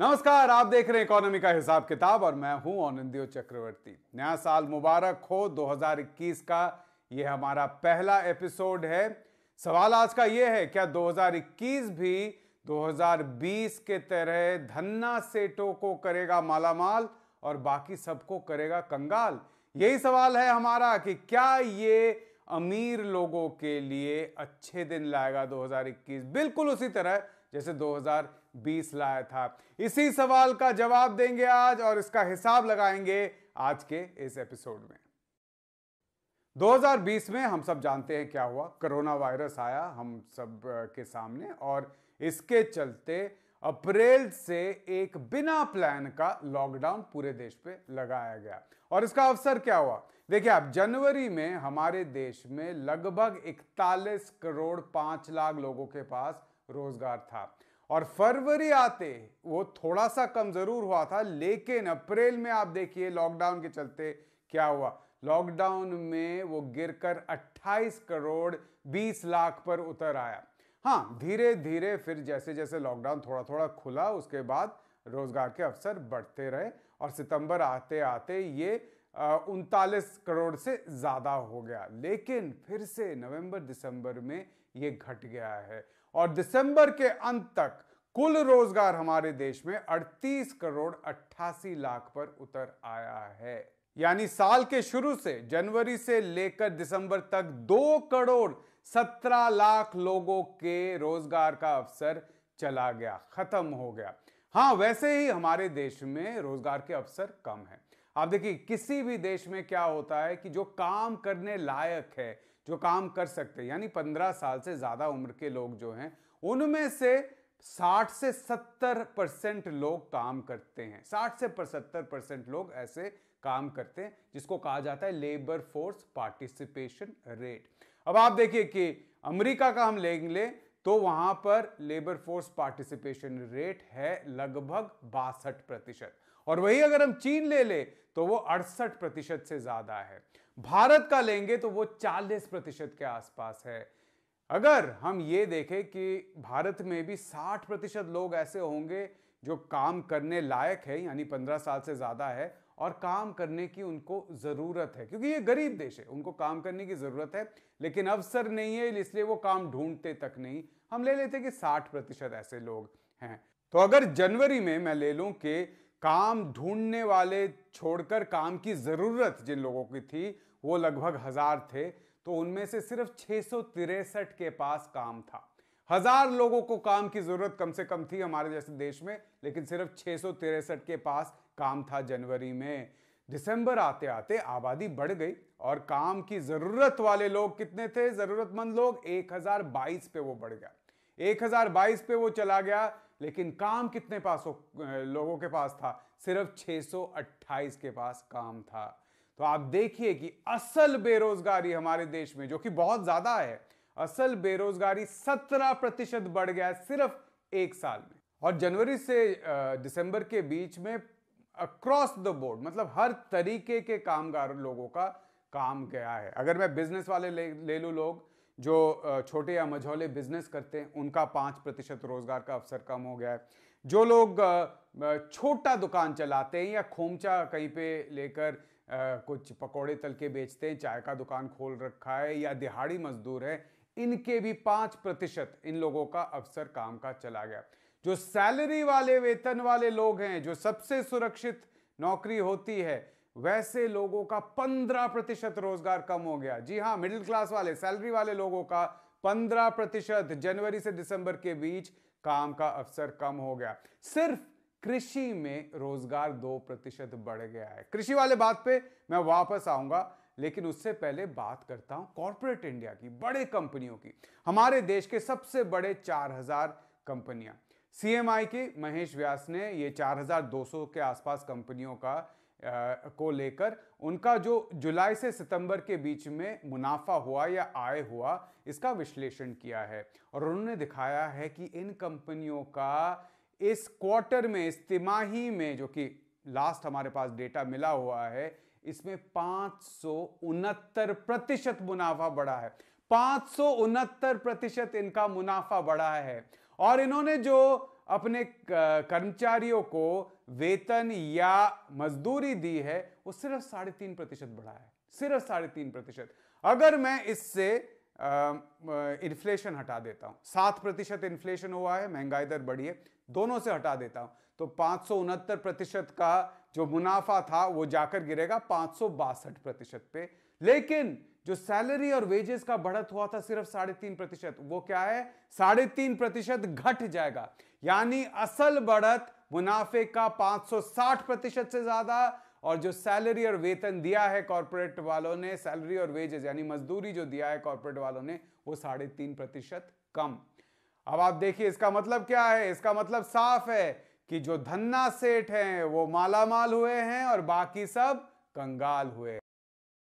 नमस्कार आप देख रहे हैं इकोनॉमी का हिसाब किताब और मैं हूं आनंदियो चक्रवर्ती नया साल मुबारक हो 2021 का यह हमारा पहला एपिसोड है सवाल आज का यह है क्या 2021 भी 2020 के तरह धन्ना सेठों को करेगा मालामाल और बाकी सबको करेगा कंगाल यही सवाल है हमारा कि क्या ये अमीर लोगों के लिए अच्छे दिन लाएगा 2021 बिल्कुल उसी तरह जैसे 2000 बीस लाया था इसी सवाल का जवाब देंगे आज और इसका हिसाब लगाएंगे आज के इस एपिसोड में 2020 में हम सब जानते हैं क्या हुआ कोरोना वायरस आया हम सब के सामने और इसके चलते अप्रैल से एक बिना प्लान का लॉकडाउन पूरे देश पे लगाया गया और इसका अवसर क्या हुआ देखिए आप जनवरी में हमारे देश में लगभग 41 करोड़ 5 लाख लोगों के पास रोजगार था और फरवरी आते वो थोड़ा सा कम जरूर हुआ था लेकिन अप्रैल में आप देखिए लॉकडाउन के चलते क्या हुआ लॉकडाउन में वो गिरकर 28 करोड़ 20 लाख पर उतर आया हाँ धीरे धीरे फिर जैसे जैसे लॉकडाउन थोड़ा थोड़ा खुला उसके बाद रोजगार के अवसर बढ़ते रहे और सितंबर आते आते ये उनतालीस करोड़ से ज़्यादा हो गया लेकिन फिर से नवंबर दिसंबर में ये घट गया है और दिसंबर के अंत तक कुल रोजगार हमारे देश में 38 करोड़ 88 लाख पर उतर आया है यानी साल के शुरू से जनवरी से लेकर दिसंबर तक दो करोड़ 17 लाख लोगों के रोजगार का अवसर चला गया खत्म हो गया हाँ वैसे ही हमारे देश में रोजगार के अवसर कम हैं आप देखिए किसी भी देश में क्या होता है कि जो काम करने लायक है जो काम कर सकते हैं यानी पंद्रह साल से ज़्यादा उम्र के लोग जो हैं उनमें से साठ से सत्तर परसेंट लोग काम करते हैं साठ से सत्तर परसेंट लोग ऐसे काम करते हैं जिसको कहा जाता है लेबर फोर्स पार्टिसिपेशन रेट अब आप देखिए कि अमेरिका का हम लेंगे तो वहां पर लेबर फोर्स पार्टिसिपेशन रेट है लगभग बासठ प्रतिशत और वही अगर हम चीन ले ले तो वो अड़सठ प्रतिशत से ज्यादा है भारत का लेंगे तो वो चालीस प्रतिशत के आसपास है अगर हम ये देखें कि भारत में भी साठ प्रतिशत लोग ऐसे होंगे जो काम करने लायक है यानी पंद्रह साल से ज्यादा है और काम करने की उनको ज़रूरत है क्योंकि ये गरीब देश है उनको काम करने की ज़रूरत है लेकिन अवसर नहीं है इसलिए वो काम ढूंढते तक नहीं हम ले लेते कि साठ प्रतिशत ऐसे लोग हैं तो अगर जनवरी में मैं ले लूँ कि काम ढूंढने वाले छोड़कर काम की ज़रूरत जिन लोगों की थी वो लगभग हज़ार थे तो उनमें से सिर्फ छः के पास काम था हजार लोगों को काम की जरूरत कम से कम थी हमारे जैसे देश में लेकिन सिर्फ छह के पास काम था जनवरी में दिसंबर आते आते आबादी बढ़ गई और काम की जरूरत वाले लोग कितने थे जरूरतमंद लोग 1022 पे वो बढ़ गया 1022 पे वो चला गया लेकिन काम कितने पास लोगों के पास था सिर्फ 628 के पास काम था तो आप देखिए कि असल बेरोजगारी हमारे देश में जो कि बहुत ज्यादा है असल बेरोजगारी 17 प्रतिशत बढ़ गया है सिर्फ एक साल में और जनवरी से दिसंबर के बीच में अक्रॉस द बोर्ड मतलब हर तरीके के कामगार लोगों का काम गया है अगर मैं बिजनेस वाले ले, ले लूँ लोग जो छोटे या मझौले बिजनेस करते हैं उनका पाँच प्रतिशत रोजगार का अवसर कम हो गया है जो लोग छोटा दुकान चलाते हैं या खोमचा कहीं पे लेकर कुछ पकोड़े तल के बेचते हैं चाय का दुकान खोल रखा है या दिहाड़ी मजदूर है इनके भी पांच प्रतिशत इन लोगों का अवसर काम का चला गया जो सैलरी वाले वेतन वाले लोग हैं जो सबसे सुरक्षित नौकरी होती है वैसे लोगों का पंद्रह प्रतिशत रोजगार कम हो गया जी हाँ मिडिल क्लास वाले सैलरी वाले लोगों का पंद्रह प्रतिशत जनवरी से दिसंबर के बीच काम का अवसर कम हो गया सिर्फ कृषि में रोजगार दो प्रतिशत बढ़ गया है कृषि वाले बात पे मैं वापस आऊंगा लेकिन उससे पहले बात करता हूं कॉरपोरेट इंडिया की बड़े कंपनियों की हमारे देश के सबसे बड़े 4000 कंपनियां सीएमआई के महेश व्यास ने ये 4200 के आसपास कंपनियों का आ, को लेकर उनका जो जुलाई से सितंबर के बीच में मुनाफा हुआ या आय हुआ इसका विश्लेषण किया है और उन्होंने दिखाया है कि इन कंपनियों का इस क्वार्टर में इस तिमाही में जो कि लास्ट हमारे पास डेटा मिला हुआ है इसमें पांच प्रतिशत मुनाफा बढ़ा है पांच प्रतिशत इनका मुनाफा बढ़ा है और इन्होंने जो अपने कर्मचारियों को वेतन या मजदूरी दी है वो सिर्फ साढ़े तीन प्रतिशत बढ़ा है सिर्फ साढ़े तीन प्रतिशत अगर मैं इससे इन्फ्लेशन हटा देता हूं सात प्रतिशत इन्फ्लेशन हुआ है महंगाई दर बढ़ी है दोनों से हटा देता हूं तो पांच प्रतिशत का जो मुनाफा था वो जाकर गिरेगा पांच प्रतिशत पे लेकिन जो सैलरी और वेजेस का बढ़त हुआ था सिर्फ साढ़े तीन प्रतिशत वो क्या है साढ़े तीन प्रतिशत घट जाएगा यानी असल बढ़त मुनाफे का 560 प्रतिशत से ज्यादा और जो सैलरी और वेतन दिया है कॉरपोरेट वालों ने सैलरी और वेजेस यानी मजदूरी जो दिया है कॉरपोरेट वालों ने वो साढ़े तीन प्रतिशत कम अब आप देखिए इसका मतलब क्या है इसका मतलब साफ है कि जो धन्ना सेठ हैं वो मालामाल हुए हैं और बाकी सब कंगाल हुए